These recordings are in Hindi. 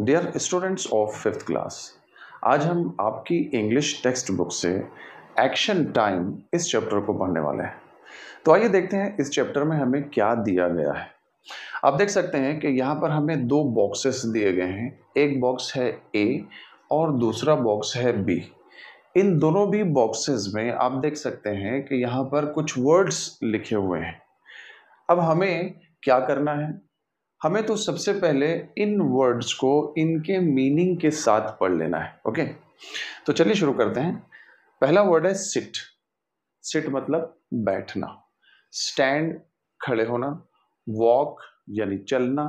dear students of fifth class आज हम आपकी इंग्लिश टेक्स्ट बुक से एक्शन टाइम इस चैप्टर को पढ़ने वाले हैं तो आइए देखते हैं इस चैप्टर में हमें क्या दिया गया है आप देख सकते हैं कि यहाँ पर हमें दो बॉक्सेस दिए गए हैं एक बॉक्स है ए और दूसरा बॉक्स है बी इन दोनों भी बॉक्सेस में आप देख सकते हैं कि यहाँ पर कुछ वर्ड्स लिखे हुए हैं अब हमें क्या करना है हमें तो सबसे पहले इन वर्ड्स को इनके मीनिंग के साथ पढ़ लेना है ओके तो चलिए शुरू करते हैं पहला वर्ड है सिट सिट मतलब बैठना स्टैंड खड़े होना वॉक यानी चलना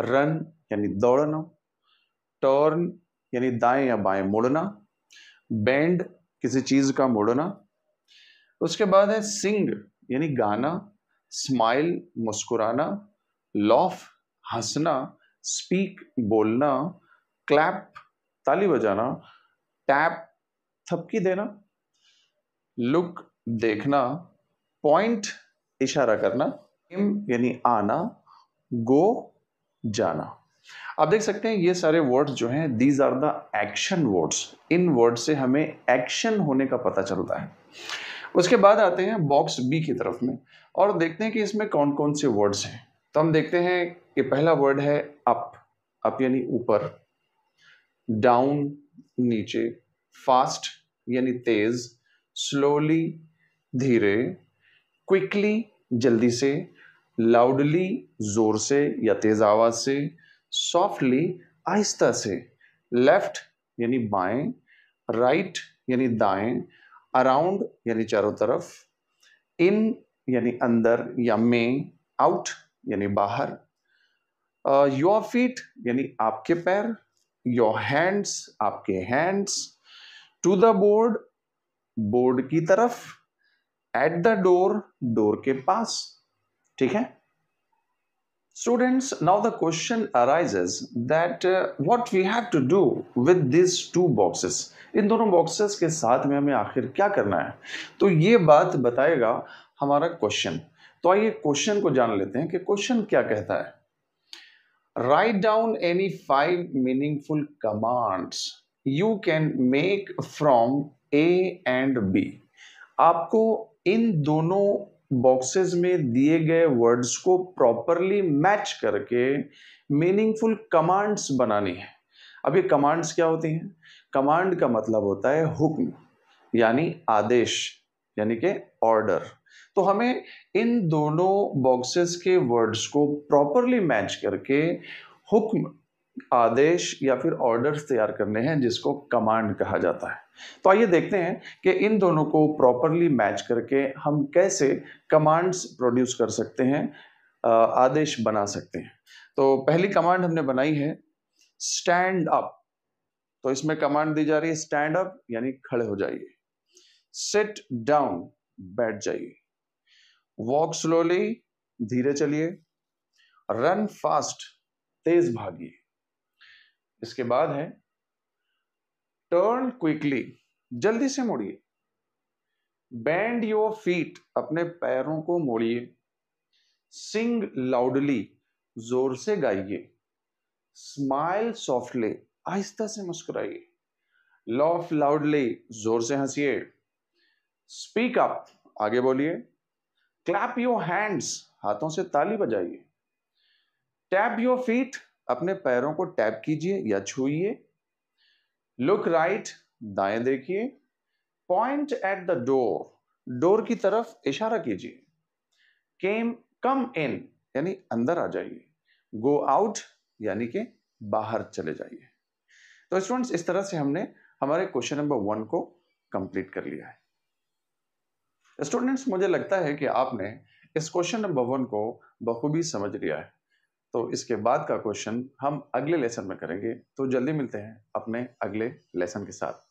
रन यानी दौड़ना टर्न यानी दाएं या बाएं मुड़ना बैंड किसी चीज का मुड़ना उसके बाद है सिंग यानी गाना स्माइल मुस्कुराना लॉफ हंसना स्पीक बोलना क्लैप ताली बजाना टैप थपकी देना लुक देखना पॉइंट इशारा करना यानी आना गो जाना आप देख सकते हैं ये सारे वर्ड्स जो हैं these are the action words इन वर्ड से हमें एक्शन होने का पता चलता है उसके बाद आते हैं बॉक्स बी की तरफ में और देखते हैं कि इसमें कौन कौन से वर्ड्स हैं तो हम देखते हैं कि पहला वर्ड है अप अप यानी ऊपर डाउन नीचे फास्ट यानी तेज स्लोली धीरे क्विकली जल्दी से लाउडली जोर से या तेज आवाज से सॉफ्टली आहिस्ता से लेफ्ट यानी बाएं राइट यानी दाएं अराउंड यानी चारों तरफ इन यानी अंदर या में आउट यानी बाहर योर फीट यानी आपके पैर योर हैंड्स आपके hands to the board board की तरफ एट द डोर डोर के पास ठीक है students now the question arises that what we have to do with this two boxes इन दोनों बॉक्सेस के साथ में हमें आखिर क्या करना है तो ये बात बताएगा हमारा क्वेश्चन तो आइए क्वेश्चन को जान लेते हैं कि क्वेश्चन क्या कहता है write down any five meaningful commands you can make from A and B आपको इन दोनों बॉक्सेस में दिए गए वर्ड्स को प्रॉपरली मैच करके मीनिंगफुल कमांड्स बनानी है अब ये कमांड्स क्या होती हैं कमांड का मतलब होता है हुक्म यानी आदेश यानी के ऑर्डर तो हमें इन दोनों बॉक्सेस के वर्ड्स को प्रॉपरली मैच करके हुक्म आदेश या फिर ऑर्डर्स तैयार करने हैं जिसको कमांड कहा जाता है तो आइए देखते हैं कि इन दोनों को प्रॉपरली मैच करके हम कैसे कमांड्स प्रोड्यूस कर सकते हैं आदेश बना सकते हैं तो पहली कमांड हमने बनाई है स्टैंड अप तो इसमें कमांड दी जा रही है स्टैंड अप यानी खड़े हो जाइए सिट डाउन बैठ जाइए वॉक स्लोली धीरे चलिए रन फास्ट तेज भागिए इसके बाद है टर्न क्विकली जल्दी से मोड़िए बैंड योर फीट अपने पैरों को मोड़िए सिंग लाउडली जोर से गाइए स्माइल सॉफ्टली आहिस्ता से मुस्कुराइए लॉफ लाउडली जोर से हंसिए स्पीक अप आगे बोलिए क्लैप योर हैंड्स हाथों से ताली बजाइए टैप योर फीट अपने पैरों को टैप कीजिए या छूइए लुक राइट दाएं देखिए point at the door door की तरफ इशारा कीजिए केम कम इन यानी अंदर आ जाइए गो आउट यानी के बाहर चले जाइए तो स्टूडेंट्स इस तरह से हमने हमारे क्वेश्चन नंबर वन को कंप्लीट कर लिया है स्टूडेंट्स मुझे लगता है कि आपने इस क्वेश्चन नंबर वन को बखूबी समझ लिया है तो इसके बाद का क्वेश्चन हम अगले लेसन में करेंगे तो जल्दी मिलते हैं अपने अगले लेसन के साथ